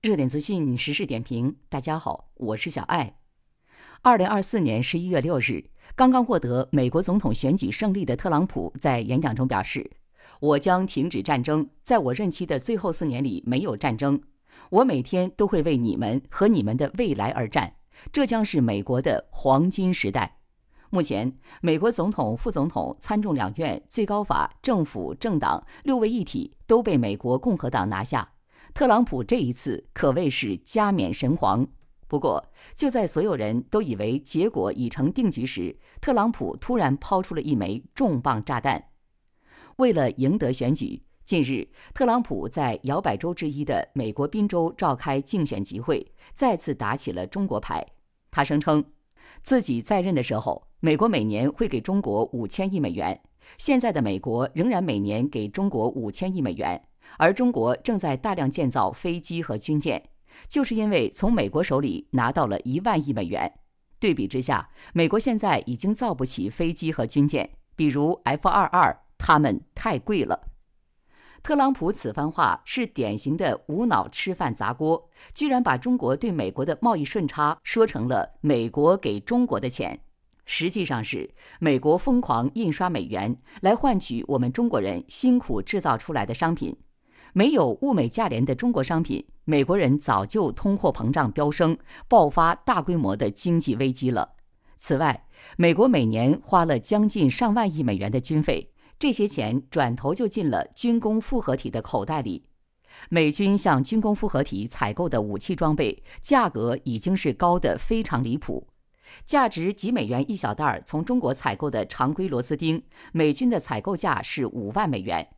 热点资讯、时事点评，大家好，我是小艾。二零二四年十一月六日，刚刚获得美国总统选举胜利的特朗普在演讲中表示：“我将停止战争，在我任期的最后四年里没有战争。我每天都会为你们和你们的未来而战，这将是美国的黄金时代。”目前，美国总统、副总统、参众两院、最高法、政府、政党六位一体都被美国共和党拿下。特朗普这一次可谓是加冕神皇。不过，就在所有人都以为结果已成定局时，特朗普突然抛出了一枚重磅炸弹。为了赢得选举，近日，特朗普在摇摆州之一的美国宾州召开竞选集会，再次打起了中国牌。他声称，自己在任的时候，美国每年会给中国五千亿美元；现在的美国仍然每年给中国五千亿美元。而中国正在大量建造飞机和军舰，就是因为从美国手里拿到了一万亿美元。对比之下，美国现在已经造不起飞机和军舰，比如 F 二二，他们太贵了。特朗普此番话是典型的无脑吃饭砸锅，居然把中国对美国的贸易顺差说成了美国给中国的钱，实际上是美国疯狂印刷美元来换取我们中国人辛苦制造出来的商品。没有物美价廉的中国商品，美国人早就通货膨胀飙升，爆发大规模的经济危机了。此外，美国每年花了将近上万亿美元的军费，这些钱转头就进了军工复合体的口袋里。美军向军工复合体采购的武器装备价格已经是高得非常离谱，价值几美元一小袋儿从中国采购的常规螺丝钉，美军的采购价是五万美元。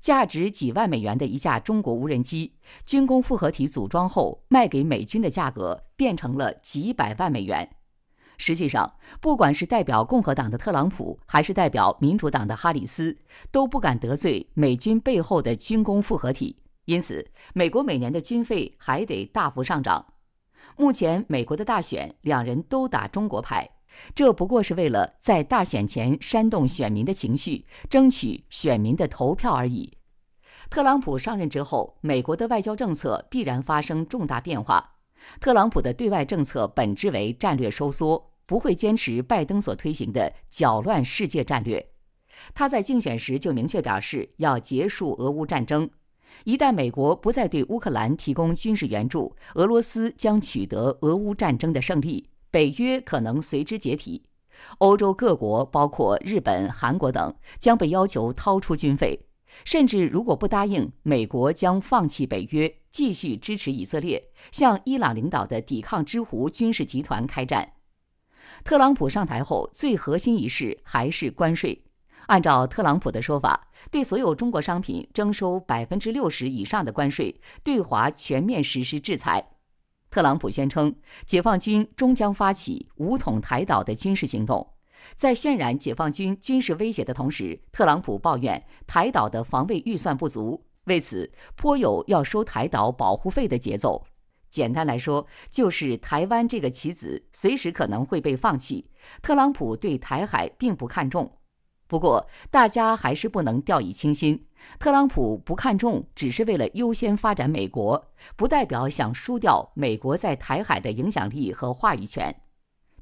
价值几万美元的一架中国无人机，军工复合体组装后卖给美军的价格变成了几百万美元。实际上，不管是代表共和党的特朗普，还是代表民主党的哈里斯，都不敢得罪美军背后的军工复合体。因此，美国每年的军费还得大幅上涨。目前，美国的大选，两人都打中国牌。这不过是为了在大选前煽动选民的情绪，争取选民的投票而已。特朗普上任之后，美国的外交政策必然发生重大变化。特朗普的对外政策本质为战略收缩，不会坚持拜登所推行的搅乱世界战略。他在竞选时就明确表示要结束俄乌战争。一旦美国不再对乌克兰提供军事援助，俄罗斯将取得俄乌战争的胜利。北约可能随之解体，欧洲各国包括日本、韩国等将被要求掏出军费，甚至如果不答应，美国将放弃北约，继续支持以色列向伊朗领导的抵抗之湖军事集团开战。特朗普上台后最核心一事还是关税，按照特朗普的说法，对所有中国商品征收百分之六十以上的关税，对华全面实施制裁。特朗普宣称，解放军终将发起武统台岛的军事行动。在渲染解放军军事威胁的同时，特朗普抱怨台岛的防卫预算不足，为此颇有要收台岛保护费的节奏。简单来说，就是台湾这个棋子随时可能会被放弃。特朗普对台海并不看重。不过，大家还是不能掉以轻心。特朗普不看重，只是为了优先发展美国，不代表想输掉美国在台海的影响力和话语权。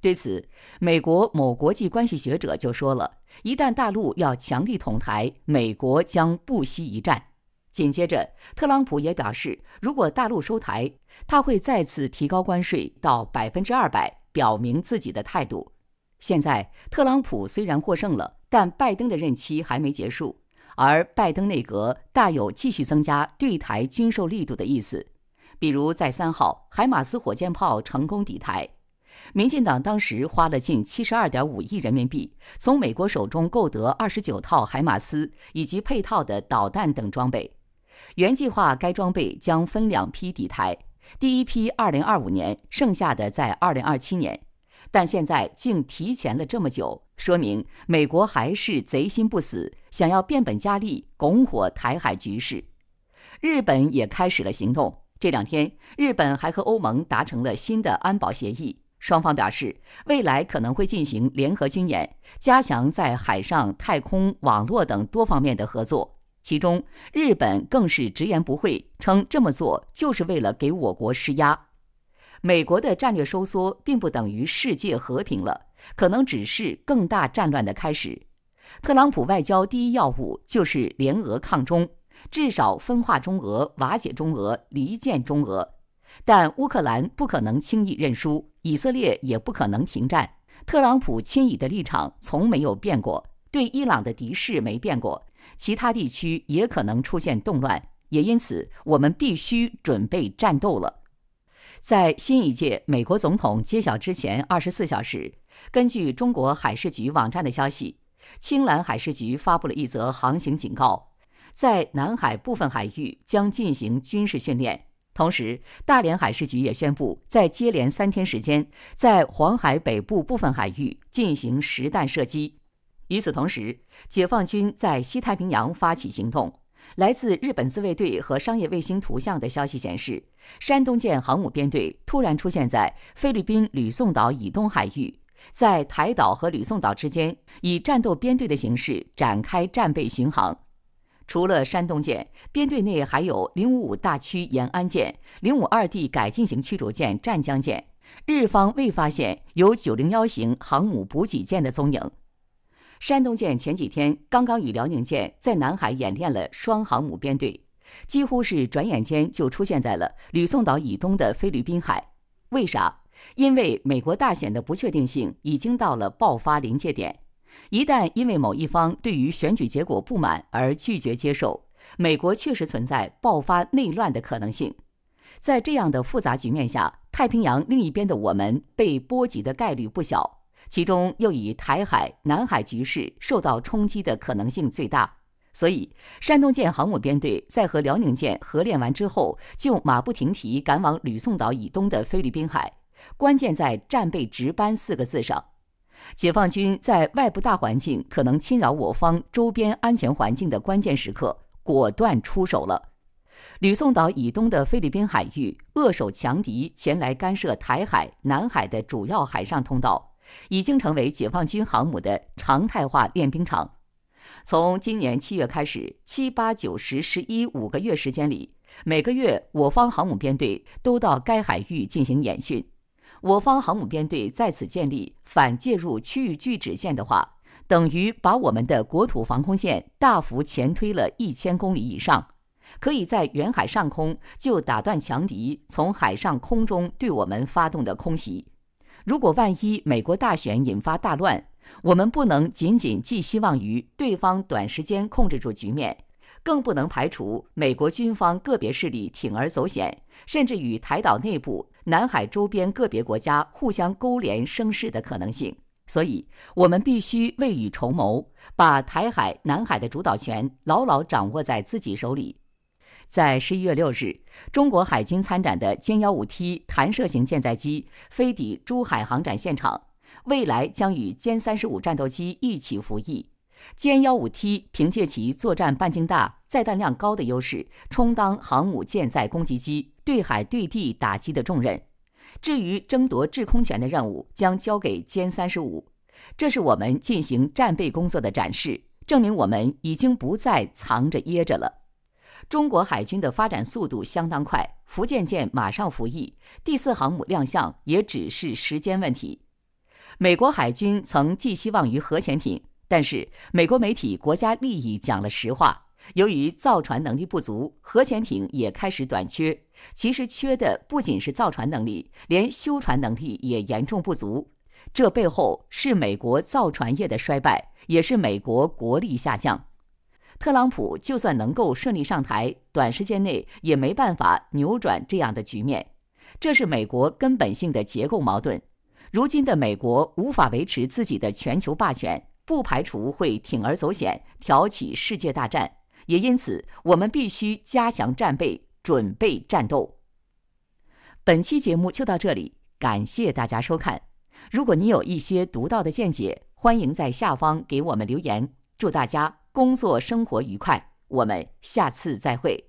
对此，美国某国际关系学者就说了：“一旦大陆要强力统台，美国将不惜一战。”紧接着，特朗普也表示，如果大陆收台，他会再次提高关税到百分之二百，表明自己的态度。现在，特朗普虽然获胜了。但拜登的任期还没结束，而拜登内阁大有继续增加对台军售力度的意思。比如在三号，海马斯火箭炮成功抵台，民进党当时花了近七十二点五亿人民币，从美国手中购得二十九套海马斯以及配套的导弹等装备。原计划该装备将分两批抵台，第一批二零二五年，剩下的在二零二七年。但现在竟提前了这么久，说明美国还是贼心不死，想要变本加厉，拱火台海局势。日本也开始了行动。这两天，日本还和欧盟达成了新的安保协议，双方表示未来可能会进行联合军演，加强在海上、太空、网络等多方面的合作。其中，日本更是直言不讳，称这么做就是为了给我国施压。美国的战略收缩并不等于世界和平了，可能只是更大战乱的开始。特朗普外交第一要务就是联俄抗中，至少分化中俄、瓦解中俄、离间中俄。但乌克兰不可能轻易认输，以色列也不可能停战。特朗普亲以的立场从没有变过，对伊朗的敌视没变过，其他地区也可能出现动乱，也因此我们必须准备战斗了。在新一届美国总统揭晓之前二十四小时，根据中国海事局网站的消息，青蓝海事局发布了一则航行警告，在南海部分海域将进行军事训练。同时，大连海事局也宣布，在接连三天时间，在黄海北部部分海域进行实弹射击。与此同时，解放军在西太平洋发起行动。来自日本自卫队和商业卫星图像的消息显示，山东舰航母编队突然出现在菲律宾吕宋岛以东海域，在台岛和吕宋岛之间以战斗编队的形式展开战备巡航。除了山东舰，编队内还有055大驱延安舰、052D 改进型驱逐舰湛江舰。日方未发现有901型航母补给舰的踪影。山东舰前几天刚刚与辽宁舰在南海演练了双航母编队，几乎是转眼间就出现在了吕宋岛以东的菲律宾海。为啥？因为美国大选的不确定性已经到了爆发临界点，一旦因为某一方对于选举结果不满而拒绝接受，美国确实存在爆发内乱的可能性。在这样的复杂局面下，太平洋另一边的我们被波及的概率不小。其中又以台海、南海局势受到冲击的可能性最大，所以山东舰航母编队在和辽宁舰合练完之后，就马不停蹄赶往吕宋岛以东的菲律宾海。关键在“战备值班”四个字上，解放军在外部大环境可能侵扰我方周边安全环境的关键时刻，果断出手了。吕宋岛以东的菲律宾海域，扼守强敌前来干涉台海、南海的主要海上通道。已经成为解放军航母的常态化练兵场。从今年七月开始，七八九十十一五个月时间里，每个月我方航母编队都到该海域进行演训。我方航母编队在此建立反介入区域拒止线的话，等于把我们的国土防空线大幅前推了一千公里以上，可以在远海上空就打断强敌从海上空中对我们发动的空袭。如果万一美国大选引发大乱，我们不能仅仅寄希望于对方短时间控制住局面，更不能排除美国军方个别势力铤而走险，甚至与台岛内部、南海周边个别国家互相勾连生事的可能性。所以，我们必须未雨绸缪，把台海、南海的主导权牢牢掌握在自己手里。在十一月六日，中国海军参展的歼幺五 T 弹射型舰载机飞抵珠海航展现场。未来将与歼三十五战斗机一起服役。歼幺五 T 凭借其作战半径大、载弹量高的优势，充当航母舰载攻击机对海对地打击的重任。至于争夺制空权的任务，将交给歼三十五。这是我们进行战备工作的展示，证明我们已经不再藏着掖着了。中国海军的发展速度相当快，福建舰马上服役，第四航母亮相也只是时间问题。美国海军曾寄希望于核潜艇，但是美国媒体《国家利益》讲了实话：由于造船能力不足，核潜艇也开始短缺。其实缺的不仅是造船能力，连修船能力也严重不足。这背后是美国造船业的衰败，也是美国国力下降。特朗普就算能够顺利上台，短时间内也没办法扭转这样的局面。这是美国根本性的结构矛盾。如今的美国无法维持自己的全球霸权，不排除会铤而走险，挑起世界大战。也因此，我们必须加强战备，准备战斗。本期节目就到这里，感谢大家收看。如果你有一些独到的见解，欢迎在下方给我们留言。祝大家！工作生活愉快，我们下次再会。